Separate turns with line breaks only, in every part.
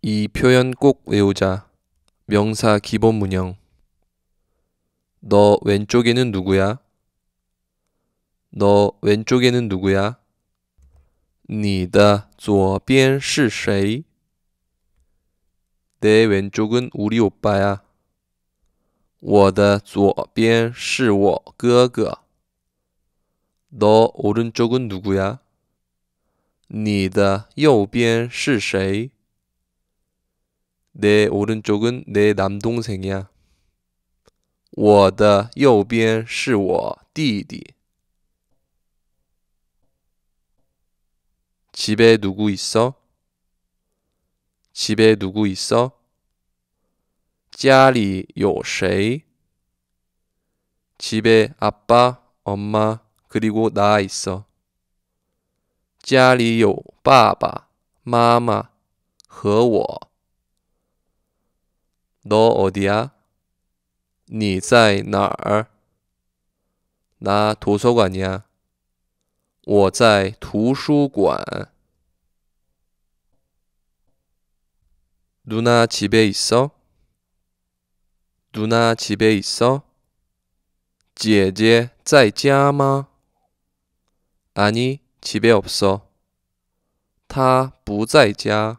이 표현 꼭 외우자. 명사 기본 문형. 너 왼쪽에는 누구야? 너 왼쪽에는 누구야? 你的左边是谁?내 왼쪽은 우리 오빠야. 我的左边是我哥哥.너 오른쪽은 누구야? 你的右边是谁?내 오른쪽은 내 남동생이야. 我的右边是我弟弟. 집에 누구 있어? 집에 누구 있어? 家里有谁? 집에 아빠, 엄마, 그리고 나 있어. 家里有爸爸、妈妈和我。너 어디야? 你在哪儿?나 도서관이야. 我在图书馆. 누나 집에 있어? 누나 집에 있어? 姐姐在家吗? 아니, 집에 없어. 她不在家.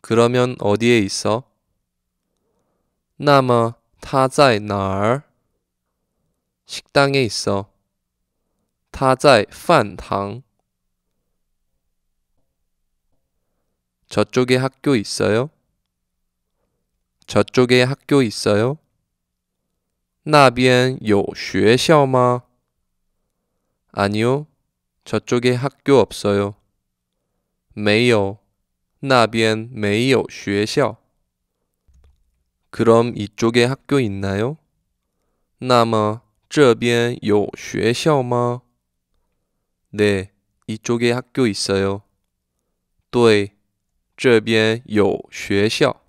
그러면 어디에 있어? 那么他在哪儿? 식당에 있어. 他在饭堂. 저쪽에 학교 있어요? 저쪽에 학교 있어요? 那边有学校吗? 아니요. 저쪽에 학교 없어요. 没有.那边没有学校. 그럼 이쪽에 학교 있나요? 那么这边有学校吗? 네, 이쪽에 학교 있어요. 对,这边有学校.